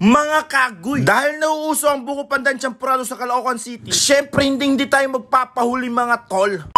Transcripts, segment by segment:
Mga kagoy! Dahil nauuso ang buko pandan champurado sa Caloocan City, syempre hindi, hindi tayo magpapahuli mga tol.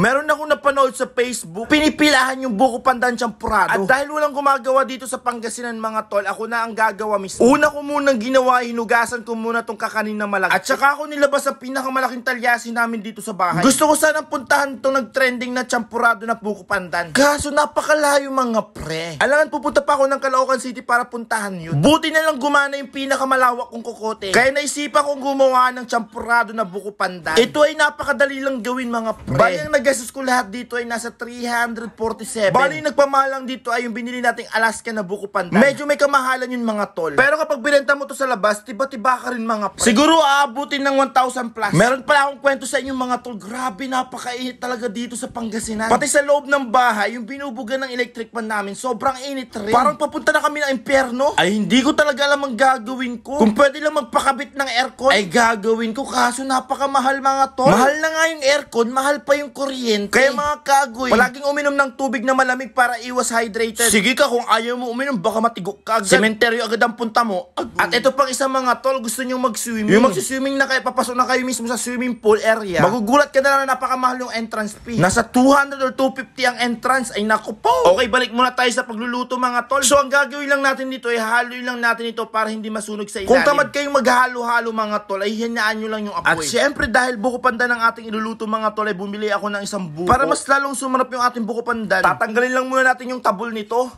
Meron akong napanood sa Facebook, pinipilahan yung buko pandan champurado. At dahil walang gumagawa dito sa Pangasinan mga tol, ako na ang gagawa mismo. Una ko munang ginawa, hinugasan ko muna tong kakanin na malaki. At saka ako nilabas sa pinakamalaking talyasin namin dito sa bahay. Gusto ko sanang puntahan tong nagtrending na champurado na buko pandan. Kaso napakalayo mga pre. Alangan pupunta pa ako ng Caloocan City para puntahan yun. Buti na lang gumana yung pinakamalawak kong kokote. Kaya naisipan kong gumawa ng champurado na buko pandan. Ito ay napakadali lang gawin mga pre. Bayang gastos ko lahat dito ay nasa 347. Bali, nagpamahalang dito ay yung binili nating Alaska na buko pandan. Medyo may kamahalan yun mga tol. Pero kapag binenta mo to sa labas, tiba-tiba ka rin mga pre. Siguro aabutin ng 1,000 plus. Meron pala akong kwento sa inyo mga tol. Grabe, napakainit talaga dito sa Pangasinan. Pati sa loob ng bahay, yung binubuga ng electric pan namin, sobrang init rin. Parang papunta na kami ng impyerno. Ay, hindi ko talaga alam ang gagawin ko. Kung pwede lang magpakabit ng aircon, ay gagawin ko. Kaso napakamahal mga tol. Mahal na nga yung aircon, mahal pa yung kuryente kuryente. Kaya mga kagoy, palaging uminom ng tubig na malamig para iwas hydrated. Sige ka, kung ayaw mo uminom, baka matigok ka agad. Sementeryo agad ang punta mo. Agoy. At ito pang isang mga tol, gusto nyo mag-swimming. Yung mag-swimming na kayo, papasok na kayo mismo sa swimming pool area. Magugulat ka na lang na napakamahal yung entrance fee. Nasa 200 or 250 ang entrance. Ay naku po. Okay, balik muna tayo sa pagluluto mga tol. So ang gagawin lang natin dito ay haluin lang natin ito para hindi masunog sa ilalim. Kung tamad kayong maghalo-halo mga tol, ay hinaan nyo lang yung apoy. At syempre dahil buko panda ng ating iluluto mga tol ay bumili ako ng ng isang buko. Para mas lalong sumarap yung ating buko pandan, tatanggalin lang muna natin yung tabol nito.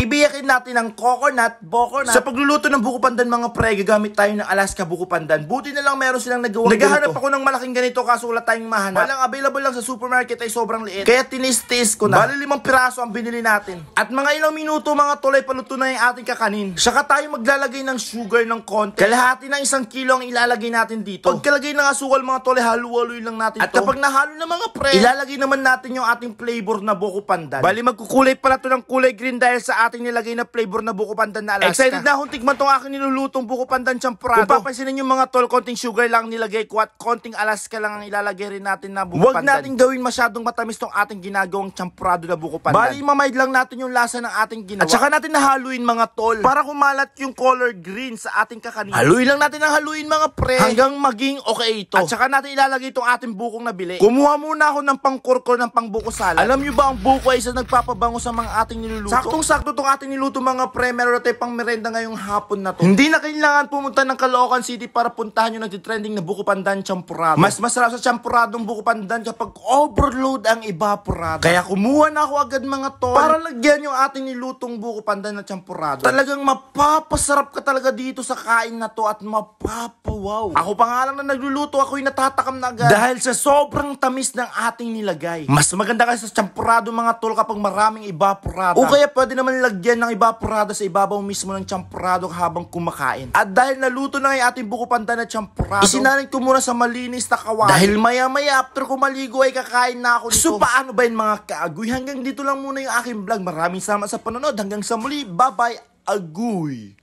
Bibiyakin natin ang coconut, boconut. Sa pagluluto ng buko pandan mga pre, gagamit tayo ng Alaska buko pandan. Buti na lang meron silang nagawa. Naghahanap ako ng malaking ganito kaso wala tayong mahanap. Walang available lang sa supermarket ay sobrang liit. Kaya tinistis ko na. Bali limang piraso ang binili natin. At mga ilang minuto mga tulay paluto na yung ating kakanin. Saka tayo maglalagay ng sugar ng konti. Kalahati ng isang kilo ang ilalagay natin dito. Pagkalagay ng asukal mga tulay, halu-haluin lang natin At to. kapag nahalo na mga pre, ilalagay naman natin yung ating flavor na buko pandan. Bali magkukulay pala to ng kulay green dahil sa ating nilagay na flavor na buko pandan na Alaska. Excited na akong man tong aking nilulutong buko pandan champurado. Kung papansinin nyo mga tol, konting sugar lang nilagay ko at konting Alaska lang ang ilalagay rin natin na buko Wag pandan. Huwag natin gawin masyadong matamis tong ating ginagawang champurado na buko pandan. Bali, mamayd lang natin yung lasa ng ating ginawa. At saka natin na haluin mga tol para kumalat yung color green sa ating kakanin. Haluin lang natin ang haluin mga pre. Hanggang maging okay ito. At saka natin ilalagay itong ating bukong nabili. Kumuha muna ako ng pangkurkur ng pangbuko salad. Alam nyo ba ang buko ay isa nagpapabango sa mga ating niluluto? Saktong-sakto itong ating niluto mga pre, meron na tayo pang merenda ngayong hapon na to. Hindi na kailangan pumunta ng Caloocan City para puntahan yung nagtitrending na buko pandan champurado. Mas masarap sa champuradong buko pandan kapag overload ang evaporado. Kaya kumuha na ako agad mga tol para lagyan yung ating nilutong buko pandan na champurado. Talagang mapapasarap ka talaga dito sa kain na to at mapapawaw. Ako pa nga lang na nagluluto, ako'y natatakam na agad. Dahil sa sobrang tamis ng ating nilagay. Mas maganda kasi sa champurado mga tol kapag maraming evaporado. O kaya pwede naman lalagyan ng evaporado sa ibabaw mismo ng champrado habang kumakain. At dahil naluto na yung ating buko panda na champrado, isinanin ko muna sa malinis na kawali. Dahil maya maya after ko maligo ay kakain na ako nito. So paano ba yun mga kaagoy? Hanggang dito lang muna yung aking vlog. Maraming salamat sa panonood. Hanggang sa muli. Bye bye agoy.